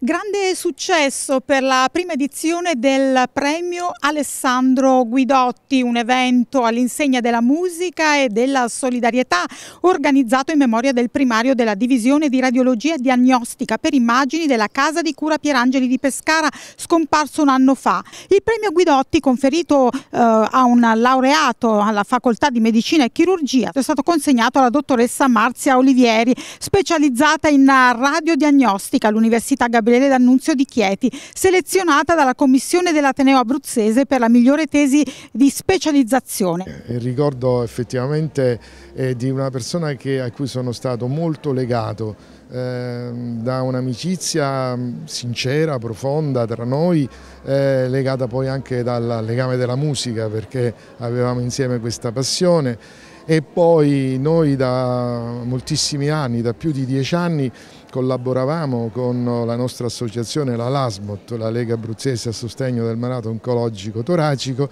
Grande successo per la prima edizione del premio Alessandro Guidotti, un evento all'insegna della musica e della solidarietà organizzato in memoria del primario della divisione di radiologia diagnostica per immagini della casa di cura Pierangeli di Pescara scomparso un anno fa. Il premio Guidotti conferito eh, a un laureato alla facoltà di medicina e chirurgia è stato consegnato alla dottoressa Marzia Olivieri specializzata in radiodiagnostica all'Università Gabriele Gabriele D'Annunzio di Chieti, selezionata dalla commissione dell'Ateneo Abruzzese per la migliore tesi di specializzazione. Eh, il ricordo effettivamente è di una persona che, a cui sono stato molto legato ehm, da un'amicizia mm, sincera, profonda tra noi, eh, legata poi anche dal legame della musica perché avevamo insieme questa passione e poi noi da moltissimi anni, da più di dieci anni, collaboravamo con la nostra associazione, la LASMOT, la Lega Abruzzese a sostegno del malato oncologico toracico,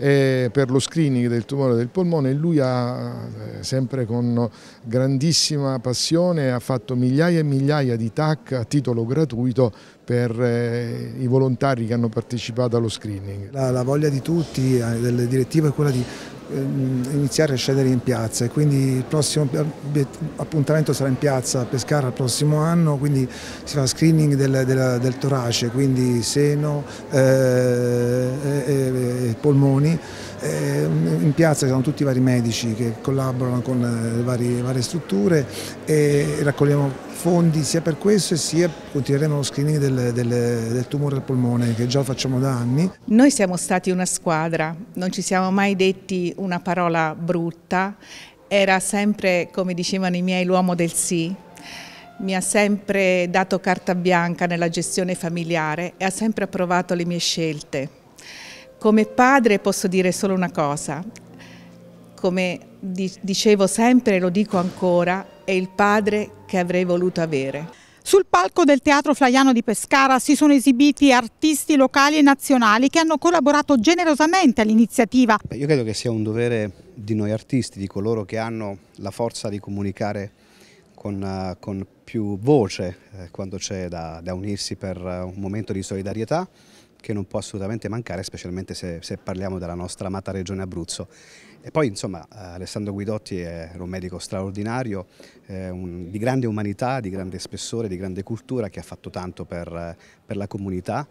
per lo screening del tumore del polmone e lui ha eh, sempre con grandissima passione ha fatto migliaia e migliaia di TAC a titolo gratuito per eh, i volontari che hanno partecipato allo screening. La, la voglia di tutti, eh, della direttiva è quella di Ehm, iniziare a scendere in piazza e quindi il prossimo appuntamento sarà in piazza a Pescara il prossimo anno, quindi si fa screening del, del, del torace, quindi seno eh, e, e, polmoni. Eh, in piazza ci sono tutti i vari medici che collaborano con eh, le varie, varie strutture e raccogliamo fondi sia per questo e sia continueremo lo screening del, del, del, tumore al polmone che già facciamo da anni. Noi siamo stati una squadra, non ci siamo mai detti una parola brutta, era sempre, come dicevano i miei, l'uomo del sì. Mi ha sempre dato carta bianca nella gestione familiare e ha sempre approvato le mie scelte. Come padre posso dire solo una cosa, come dicevo sempre e lo dico ancora, è il padre che avrei voluto avere. Sul palco del Teatro Flaiano di Pescara si sono esibiti artisti locali e nazionali che hanno collaborato generosamente all'iniziativa. Io credo che sia un dovere di noi artisti, di coloro che hanno la forza di comunicare con, eh, con più voce eh, quando c'è da, da unirsi per eh, un momento di solidarietà che non può assolutamente mancare, specialmente se, se parliamo della nostra amata regione Abruzzo. E poi insomma eh, Alessandro Guidotti era un medico straordinario, eh, un, di grande umanità, di grande spessore, di grande cultura che ha fatto tanto per, per la comunità.